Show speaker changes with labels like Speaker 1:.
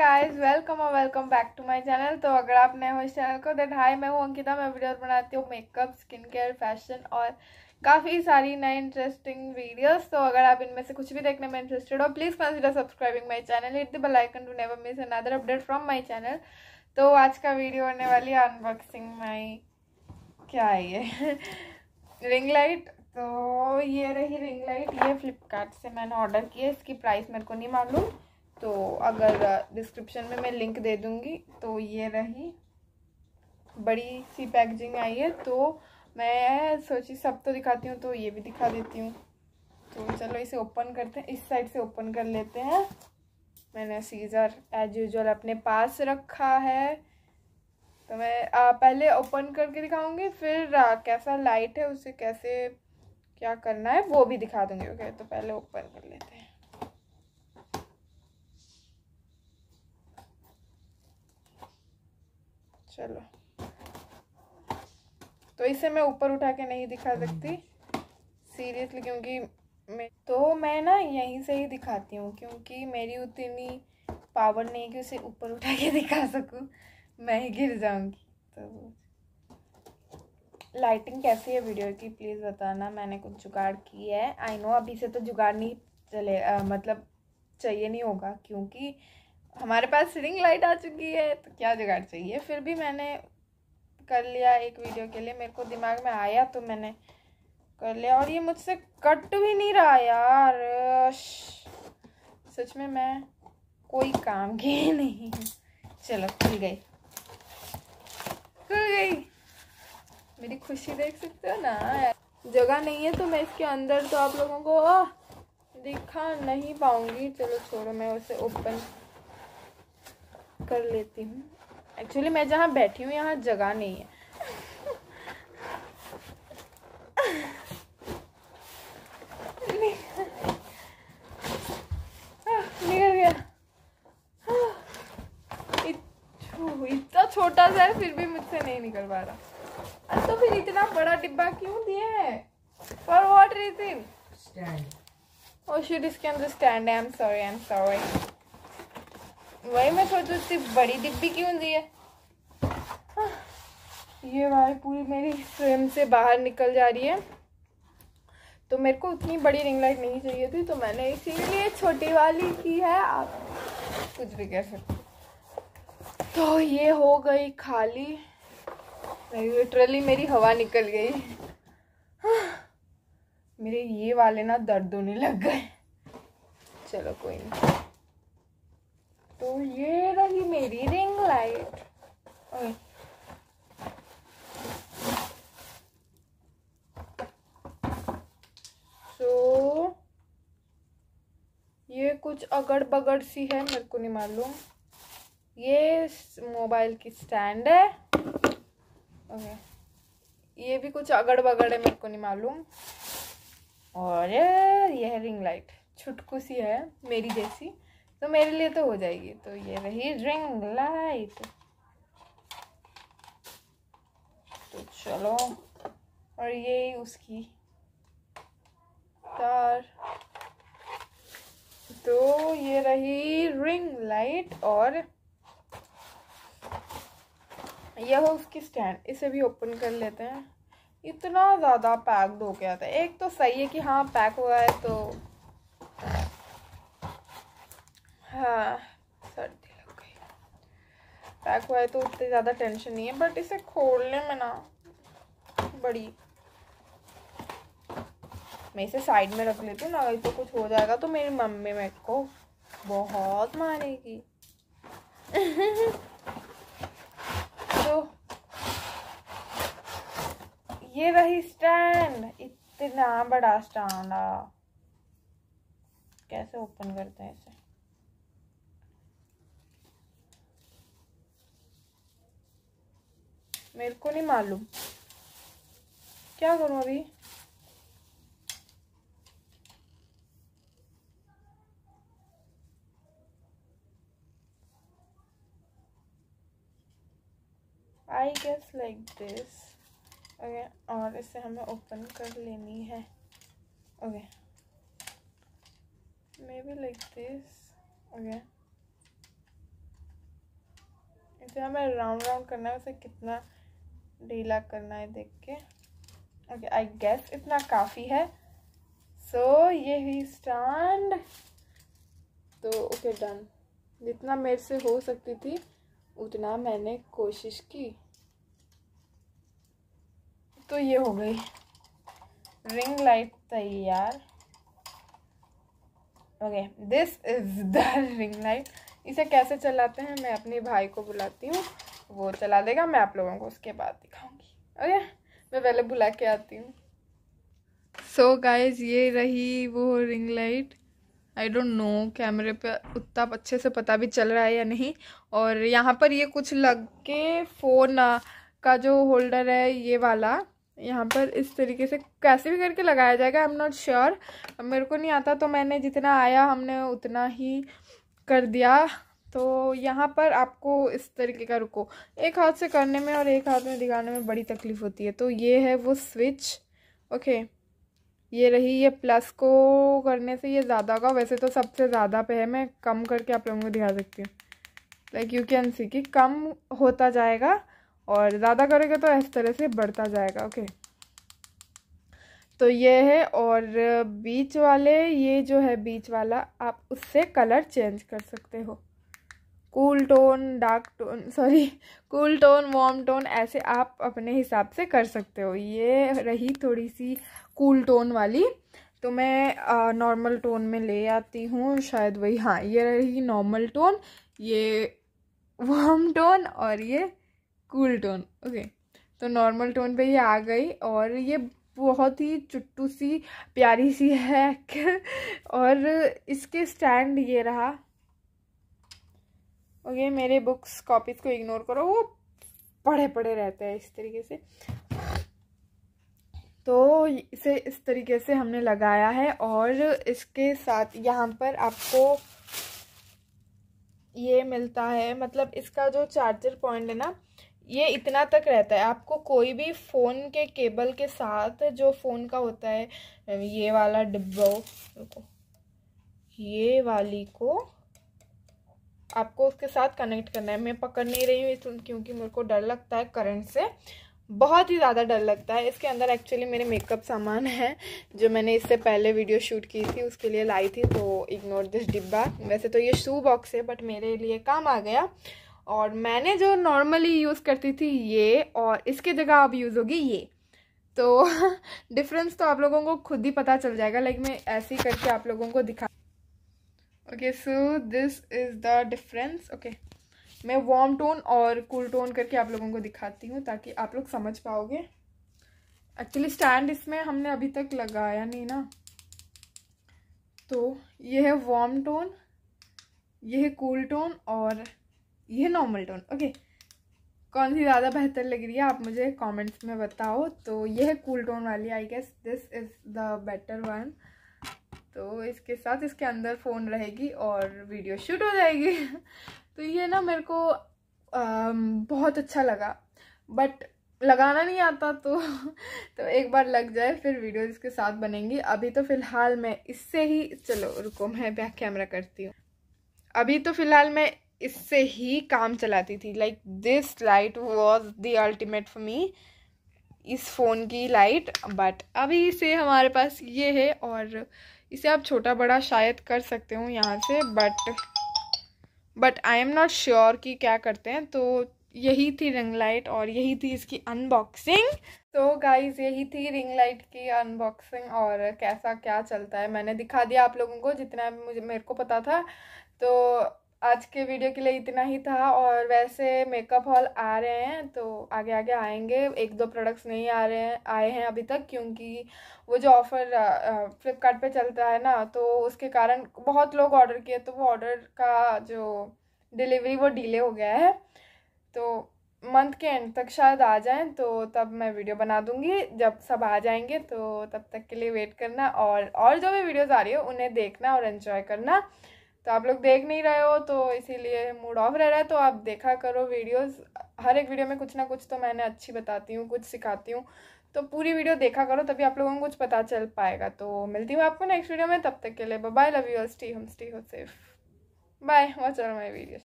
Speaker 1: guys welcome और welcome back to my channel तो अगर आप नए हो इस चैनल को देन हाय मैं हूँ अंकिता मैं वीडियोस बनाती हूँ मेकअप स्किन केयर फैशन और काफ़ी सारी नए इंटरेस्टिंग वीडियोस तो अगर आप इनमें से कुछ भी देखने में इंटरेस्टेड हो please consider subscribing my channel hit the bell icon to never miss another update from my channel तो आज का वीडियो होने वाली है अनबॉक्सिंग माई क्या है ये रिंग लाइट तो ये रही रिंग लाइट ये फ्लिपकार्ट से मैंने ऑर्डर किया इसकी प्राइस मेरे को नहीं मालूम तो अगर डिस्क्रिप्शन में मैं लिंक दे दूँगी तो ये रही बड़ी सी पैकेजिंग आई है तो मैं सोची सब तो दिखाती हूँ तो ये भी दिखा देती हूँ तो चलो इसे ओपन करते हैं इस साइड से ओपन कर लेते हैं मैंने सीज़र एज यूजल अपने पास रखा है तो मैं आ, पहले ओपन करके दिखाऊंगी फिर आ, कैसा लाइट है उसे कैसे क्या करना है वो भी दिखा दूंगी ओके तो पहले ओपन कर लेते हैं चलो तो इसे मैं ऊपर उठा के नहीं दिखा सकती सीरियसली क्योंकि मैं तो मैं ना यहीं से ही दिखाती हूँ क्योंकि मेरी उतनी पावर नहीं कि उसे ऊपर उठा के दिखा सकूँ मैं ही गिर जाऊँगी तो लाइटिंग कैसी है वीडियो की प्लीज़ बताना मैंने कुछ जुगाड़ की है आई नो अभी से तो जुगाड़ नहीं चले आ, मतलब चाहिए नहीं होगा क्योंकि हमारे पास रिंग लाइट आ चुकी है तो क्या जुगाड़ चाहिए फिर भी मैंने कर लिया एक वीडियो के लिए मेरे को दिमाग में आया तो मैंने कर लिया और ये मुझसे कट भी नहीं रहा यार सच में मैं कोई काम की नहीं चलो खुल गई खुल गई मेरी खुशी देख सकते हो ना जगह नहीं है तो मैं इसके अंदर तो आप लोगों को दिखा नहीं पाऊंगी चलो छोड़ो मैं उसे ओपन कर लेती हूँ एक्चुअली मैं जहाँ बैठी हूँ यहाँ जगह नहीं है इतना छोटा सा है फिर भी मुझसे नहीं निकल पा रहा तो फिर इतना बड़ा डिब्बा क्यों दिया है फॉर वॉट रीजन और शिट इसके अंदर स्टैंड है I am sorry I am sorry वही मैं रही थी बड़ी डिब्बी क्यों दी है ये वाली पूरी मेरी फ्रेम से बाहर निकल जा रही है तो मेरे को उतनी बड़ी रिंग लाइट नहीं चाहिए थी तो मैंने इसीलिए छोटी वाली की है आप कुछ भी कह सकते तो ये हो गई खाली मेरी लिटरली मेरी हवा निकल गई मेरे ये वाले ना दर्द होने लग गए चलो कोई नहीं तो ये रही मेरी रिंग लाइट सो ये कुछ अगड़ बगड़ सी है मेरे को नहीं मालूम ये मोबाइल की स्टैंड है ओके ये भी कुछ अगड़ बगड़ है मेरे को नहीं मालूम और यह रिंग लाइट छुटकू सी है मेरी जैसी तो मेरे लिए तो हो जाएगी तो ये रही रिंग लाइट तो चलो और ये उसकी तार तो ये रही रिंग लाइट और यह हो उसकी स्टैंड इसे भी ओपन कर लेते हैं इतना ज़्यादा पैक्ड हो गया था एक तो सही है कि हाँ पैक हुआ है तो हाँ सर्दी लग गई पैक हुआ है तो उतनी ज़्यादा टेंशन नहीं है बट इसे खोलने में ना बड़ी मैं इसे साइड में रख लेती हूँ ना तो कुछ हो जाएगा तो मेरी मम्मी मेरे को बहुत मारेगी तो ये रही स्टैंड इतना बड़ा स्टैंड कैसे ओपन करते हैं इसे मेरे को नहीं मालूम क्या करूँ अभी I guess like this okay और इसे हमें ओपन कर लेनी है okay maybe like this okay इसे हमें राउंड राउंड करना है वैसे कितना ढीला करना है देख के ओके आई गेस इतना काफ़ी है सो so, ये ही स्टैंड तो ओके डन जितना मेरे से हो सकती थी उतना मैंने कोशिश की तो ये हो गई रिंग लाइट तैयार okay this is the ring light इसे कैसे चलाते हैं मैं अपने भाई को बुलाती हूँ वो चला देगा मैं आप लोगों को उसके बाद दिखाऊंगी ओके मैं पहले बुला के आती हूँ सो गाइज ये रही वो ring light I don't know कैमरे पे उतना अच्छे से पता भी चल रहा है या नहीं और यहाँ पर ये कुछ लग के फ़ोन का जो होल्डर है ये वाला यहाँ पर इस तरीके से कैसे भी करके लगाया जाएगा आई एम नॉट श्योर मेरे को नहीं आता तो मैंने जितना आया हमने उतना ही कर दिया तो यहाँ पर आपको इस तरीके का रुको एक हाथ से करने में और एक हाथ में दिखाने में बड़ी तकलीफ़ होती है तो ये है वो स्विच ओके ये रही ये प्लस को करने से ये ज़्यादा होगा वैसे तो सबसे ज़्यादा पे है मैं कम करके आप लोगों को दिखा सकती हूँ लाइक यू कैन सी कि कम होता जाएगा और ज़्यादा करोगे तो इस तरह से बढ़ता जाएगा ओके तो ये है और बीच वाले ये जो है बीच वाला आप उससे कलर चेंज कर सकते हो cool tone dark tone sorry cool tone warm tone ऐसे आप अपने हिसाब से कर सकते हो ये रही थोड़ी सी कूल टोन वाली तो मैं नॉर्मल टोन में ले आती हूँ शायद वही हाँ ये रही नॉर्मल टोन ये वार्म टोन और ये कूल टोन ओके तो नॉर्मल टोन पे ये आ गई और ये बहुत ही चुट्टू सी प्यारी सी है और इसके स्टैंड ये रहा और ये मेरे बुक्स कॉपीज़ को इग्नोर करो वो पढ़े पढ़े रहते हैं इस तरीके से तो इसे इस तरीके से हमने लगाया है और इसके साथ यहाँ पर आपको ये मिलता है मतलब इसका जो चार्जर पॉइंट है ना ये इतना तक रहता है आपको कोई भी फ़ोन के केबल के साथ जो फ़ोन का होता है ये वाला डिब्बो ये वाली को आपको उसके साथ कनेक्ट करना है मैं पकड़ नहीं रही हूँ क्योंकि मेरे को डर लगता है करंट से बहुत ही ज़्यादा डर लगता है इसके अंदर एक्चुअली मेरे मेकअप सामान है जो मैंने इससे पहले वीडियो शूट की थी उसके लिए लाई थी तो इग्नोर दिस डिब्बा वैसे तो ये शू बॉक्स है बट मेरे लिए काम आ गया और मैंने जो नॉर्मली यूज़ करती थी ये और इसके जगह अब यूज़ होगी ये तो डिफरेंस तो आप लोगों को खुद ही पता चल जाएगा लाइक मैं ऐसे ही करके आप लोगों को दिखा okay so this is the difference okay मैं वार्म टोन और कूल cool टोन करके आप लोगों को दिखाती हूँ ताकि आप लोग समझ पाओगे एक्चुअली स्टैंड इसमें हमने अभी तक लगाया नहीं ना तो ये है वार्म टोन ये है कूल टोन और ये है नॉर्मल टोन ओके कौन सी ज़्यादा बेहतर लग रही है आप मुझे कमेंट्स में बताओ तो ये है कूल टोन वाली I guess this is the better one तो इसके साथ इसके अंदर फ़ोन रहेगी और वीडियो शूट हो जाएगी तो ये ना मेरे को आ, बहुत अच्छा लगा बट लगाना नहीं आता तो तो एक बार लग जाए फिर वीडियो इसके साथ बनेंगी अभी तो फ़िलहाल मैं इससे ही चलो रुको मैं बैक कैमरा करती हूँ अभी तो फ़िलहाल मैं इससे ही काम चलाती थी like this light was the ultimate for me इस फ़ोन की लाइट बट अभी से हमारे पास ये है और इसे आप छोटा बड़ा शायद कर सकते हो यहाँ से but but I am not sure कि क्या करते हैं तो यही थी रिंग लाइट और यही थी इसकी अनबॉक्सिंग तो गाइज यही थी रिंग लाइट की अनबॉक्सिंग और कैसा क्या चलता है मैंने दिखा दिया आप लोगों को जितना मुझे मेरे को पता था तो आज के वीडियो के लिए इतना ही था और वैसे मेकअप हॉल आ रहे हैं तो आगे आगे आएंगे एक दो प्रोडक्ट्स नहीं आ रहे हैं आए हैं अभी तक क्योंकि वो जो ऑफ़र फ्लिपकार्ट पे चलता है ना तो उसके कारण बहुत लोग ऑर्डर किए तो वो ऑर्डर का जो डिलीवरी वो डिले हो गया है तो मंथ के एंड तक शायद आ जाएँ तो तब मैं वीडियो बना दूँगी जब सब आ जाएंगे तो तब तक के लिए वेट करना और और जो भी वीडियोज़ आ रही है उन्हें देखना और इन्जॉय करना तो आप लोग देख नहीं रहे हो तो इसीलिए मूड ऑफ रह रहा है तो आप देखा करो वीडियोस हर एक वीडियो में कुछ ना कुछ तो मैंने अच्छी बताती हूँ कुछ सिखाती हूँ तो पूरी वीडियो देखा करो तभी आप लोगों को कुछ पता चल पाएगा तो मिलती हूँ आपको नेक्स्ट वीडियो में तब तक के लिए बाय लव यू स्टी home stay home safe bye watch all my video